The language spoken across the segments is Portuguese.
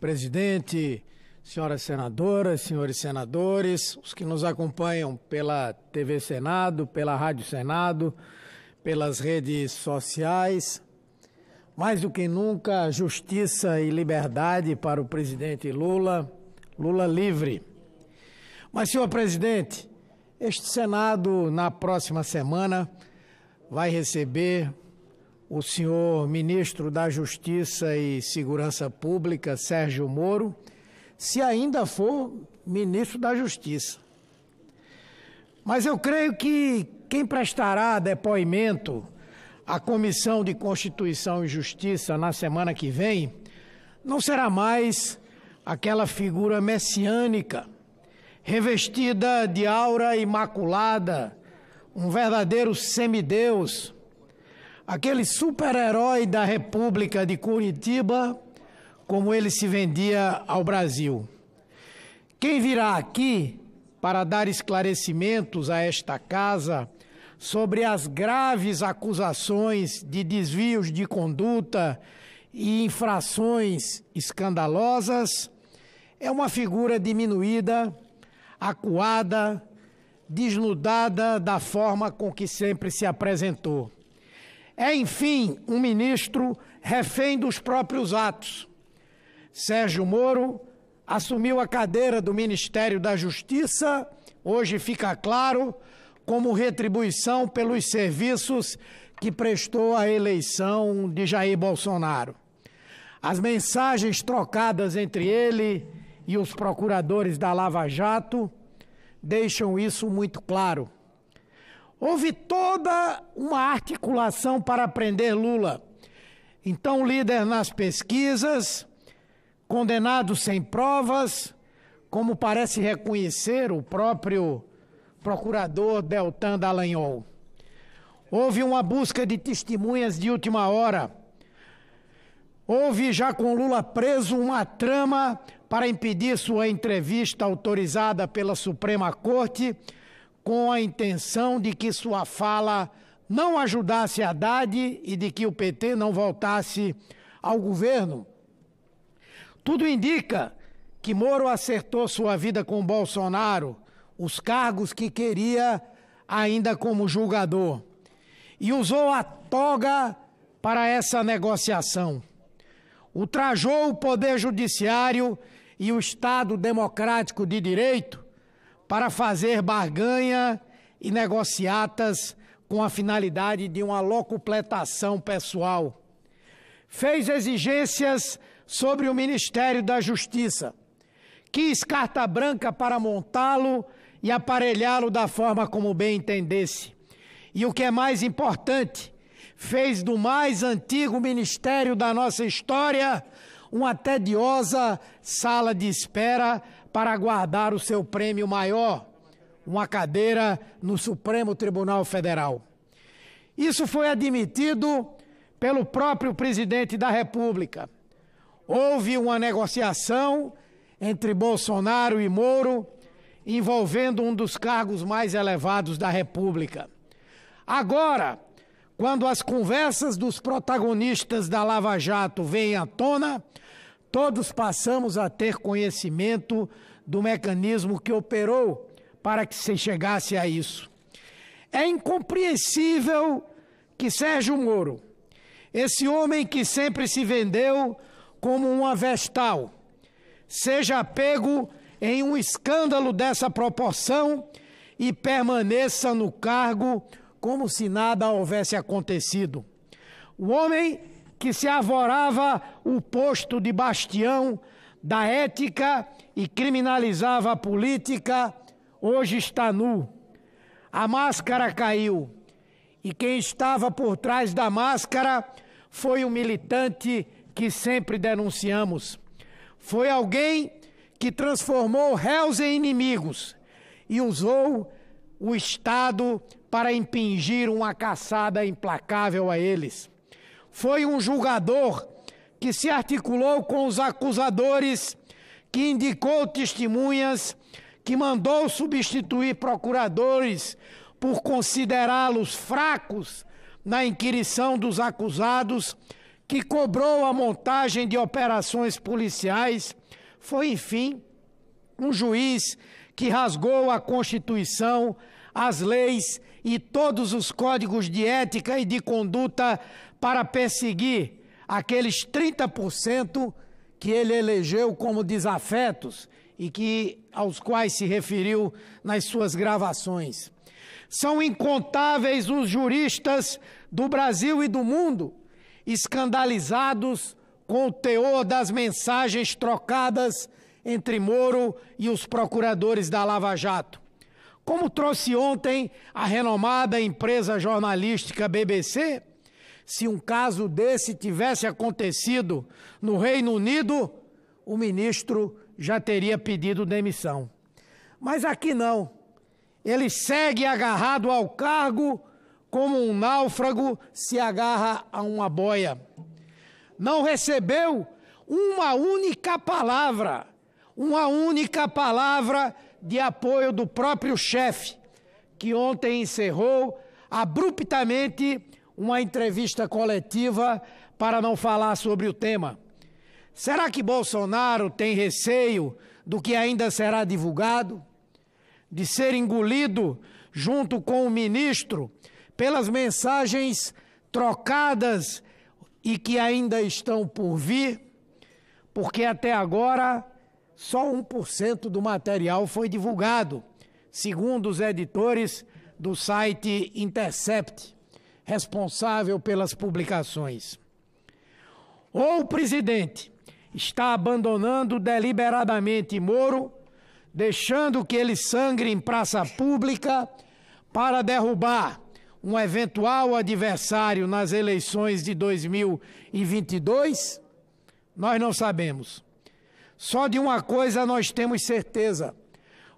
presidente, senhoras senadoras, senhores senadores, os que nos acompanham pela TV Senado, pela Rádio Senado, pelas redes sociais. Mais do que nunca, justiça e liberdade para o presidente Lula, Lula livre. Mas, senhor presidente, este Senado, na próxima semana, vai receber o senhor ministro da Justiça e Segurança Pública, Sérgio Moro, se ainda for ministro da Justiça. Mas eu creio que quem prestará depoimento à Comissão de Constituição e Justiça na semana que vem não será mais aquela figura messiânica, revestida de aura imaculada, um verdadeiro semideus Aquele super-herói da República de Curitiba, como ele se vendia ao Brasil. Quem virá aqui para dar esclarecimentos a esta casa sobre as graves acusações de desvios de conduta e infrações escandalosas é uma figura diminuída, acuada, desnudada da forma com que sempre se apresentou. É, enfim, um ministro refém dos próprios atos. Sérgio Moro assumiu a cadeira do Ministério da Justiça, hoje fica claro, como retribuição pelos serviços que prestou à eleição de Jair Bolsonaro. As mensagens trocadas entre ele e os procuradores da Lava Jato deixam isso muito claro. Houve toda uma articulação para prender Lula. Então, líder nas pesquisas, condenado sem provas, como parece reconhecer o próprio procurador Deltan Dallagnol. Houve uma busca de testemunhas de última hora. Houve já com Lula preso uma trama para impedir sua entrevista autorizada pela Suprema Corte com a intenção de que sua fala não ajudasse Haddad e de que o PT não voltasse ao governo. Tudo indica que Moro acertou sua vida com Bolsonaro, os cargos que queria ainda como julgador, e usou a toga para essa negociação. Ultrajou o poder judiciário e o Estado democrático de direito para fazer barganha e negociatas com a finalidade de uma locupletação pessoal. Fez exigências sobre o Ministério da Justiça. Quis carta branca para montá-lo e aparelhá-lo da forma como bem entendesse. E o que é mais importante, fez do mais antigo ministério da nossa história uma tediosa sala de espera para guardar o seu prêmio maior, uma cadeira no Supremo Tribunal Federal. Isso foi admitido pelo próprio presidente da República. Houve uma negociação entre Bolsonaro e Moro envolvendo um dos cargos mais elevados da República. Agora, quando as conversas dos protagonistas da Lava Jato vêm à tona, todos passamos a ter conhecimento do mecanismo que operou para que se chegasse a isso. É incompreensível que Sérgio Moro, esse homem que sempre se vendeu como uma vestal, seja pego em um escândalo dessa proporção e permaneça no cargo como se nada houvesse acontecido. O homem que se avorava o posto de bastião da ética e criminalizava a política, hoje está nu. A máscara caiu e quem estava por trás da máscara foi o militante que sempre denunciamos. Foi alguém que transformou réus em inimigos e usou o Estado para impingir uma caçada implacável a eles foi um julgador que se articulou com os acusadores, que indicou testemunhas, que mandou substituir procuradores por considerá-los fracos na inquirição dos acusados, que cobrou a montagem de operações policiais, foi, enfim, um juiz que rasgou a Constituição, as leis e todos os códigos de ética e de conduta para perseguir aqueles 30% que ele elegeu como desafetos e que aos quais se referiu nas suas gravações. São incontáveis os juristas do Brasil e do mundo escandalizados com o teor das mensagens trocadas entre Moro e os procuradores da Lava Jato. Como trouxe ontem a renomada empresa jornalística BBC, se um caso desse tivesse acontecido no Reino Unido, o ministro já teria pedido demissão. Mas aqui não. Ele segue agarrado ao cargo como um náufrago se agarra a uma boia. Não recebeu uma única palavra, uma única palavra de apoio do próprio chefe, que ontem encerrou abruptamente uma entrevista coletiva para não falar sobre o tema. Será que Bolsonaro tem receio do que ainda será divulgado? De ser engolido junto com o ministro pelas mensagens trocadas e que ainda estão por vir? Porque até agora só 1% do material foi divulgado, segundo os editores do site Intercept, responsável pelas publicações. Ou o presidente está abandonando deliberadamente Moro, deixando que ele sangre em praça pública para derrubar um eventual adversário nas eleições de 2022? Nós não sabemos. Só de uma coisa nós temos certeza: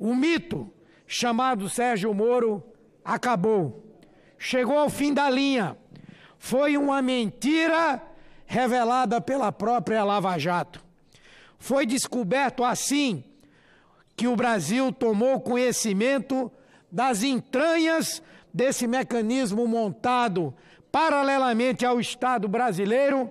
o mito chamado Sérgio Moro acabou. Chegou ao fim da linha. Foi uma mentira revelada pela própria Lava Jato. Foi descoberto assim que o Brasil tomou conhecimento das entranhas desse mecanismo montado paralelamente ao Estado brasileiro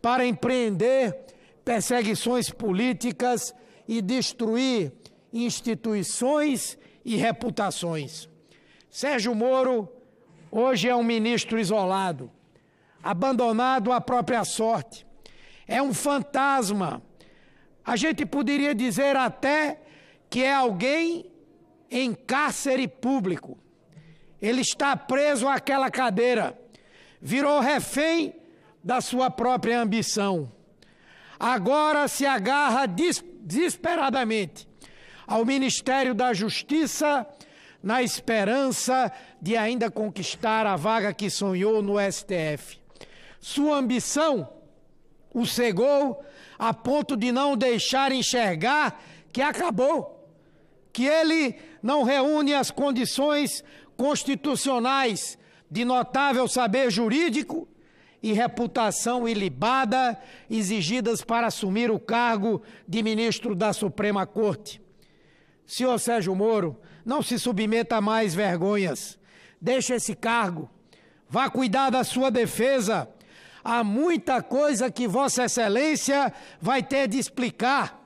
para empreender perseguições políticas e destruir instituições e reputações. Sérgio Moro hoje é um ministro isolado, abandonado à própria sorte. É um fantasma. A gente poderia dizer até que é alguém em cárcere público. Ele está preso àquela cadeira, virou refém da sua própria ambição agora se agarra desesperadamente ao Ministério da Justiça na esperança de ainda conquistar a vaga que sonhou no STF. Sua ambição o cegou a ponto de não deixar enxergar que acabou, que ele não reúne as condições constitucionais de notável saber jurídico e reputação ilibada exigidas para assumir o cargo de ministro da Suprema Corte. Senhor Sérgio Moro, não se submeta a mais vergonhas. Deixe esse cargo. Vá cuidar da sua defesa. Há muita coisa que Vossa Excelência vai ter de explicar.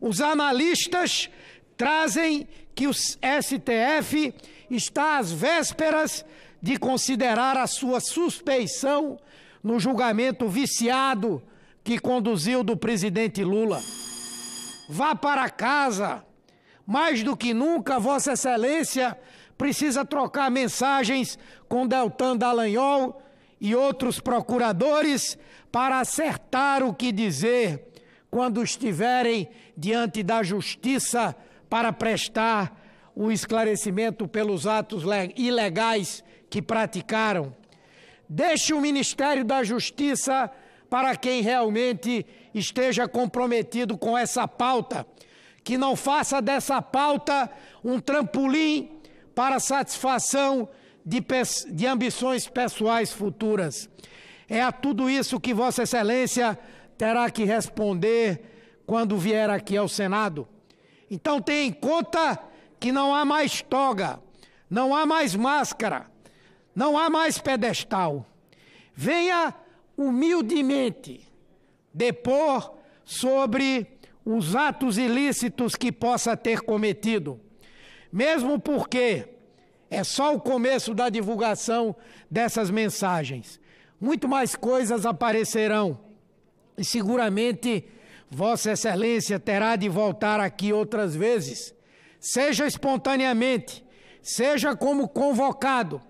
Os analistas trazem que o STF está às vésperas de considerar a sua suspeição no julgamento viciado que conduziu do presidente Lula. Vá para casa. Mais do que nunca, Vossa Excelência precisa trocar mensagens com Deltan Dallagnol e outros procuradores para acertar o que dizer quando estiverem diante da justiça para prestar o esclarecimento pelos atos ilegais que praticaram. Deixe o Ministério da Justiça para quem realmente esteja comprometido com essa pauta. Que não faça dessa pauta um trampolim para satisfação de, de ambições pessoais futuras. É a tudo isso que Vossa Excelência terá que responder quando vier aqui ao Senado. Então tenha em conta que não há mais toga, não há mais máscara não há mais pedestal. Venha humildemente depor sobre os atos ilícitos que possa ter cometido. Mesmo porque é só o começo da divulgação dessas mensagens. Muito mais coisas aparecerão. E seguramente Vossa Excelência terá de voltar aqui outras vezes, seja espontaneamente, seja como convocado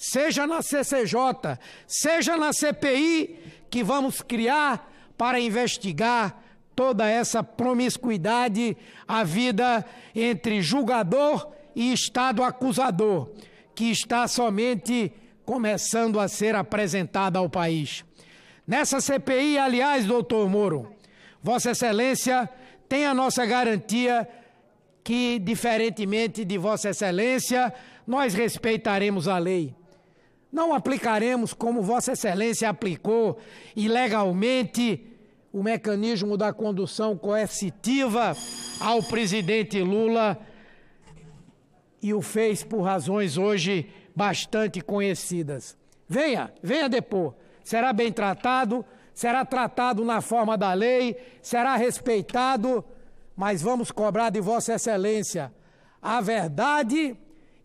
seja na CCJ, seja na CPI, que vamos criar para investigar toda essa promiscuidade, a vida entre julgador e Estado acusador, que está somente começando a ser apresentada ao país. Nessa CPI, aliás, doutor Moro, Vossa Excelência tem a nossa garantia que, diferentemente de Vossa Excelência, nós respeitaremos a lei. Não aplicaremos, como Vossa Excelência aplicou ilegalmente, o mecanismo da condução coercitiva ao presidente Lula e o fez por razões hoje bastante conhecidas. Venha, venha depor. Será bem tratado, será tratado na forma da lei, será respeitado, mas vamos cobrar de Vossa Excelência a verdade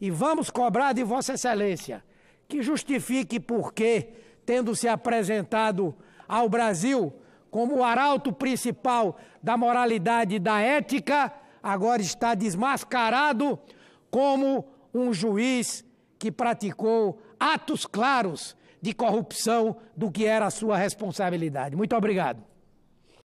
e vamos cobrar de Vossa Excelência que justifique por que, tendo se apresentado ao Brasil como o arauto principal da moralidade e da ética, agora está desmascarado como um juiz que praticou atos claros de corrupção do que era a sua responsabilidade. Muito obrigado.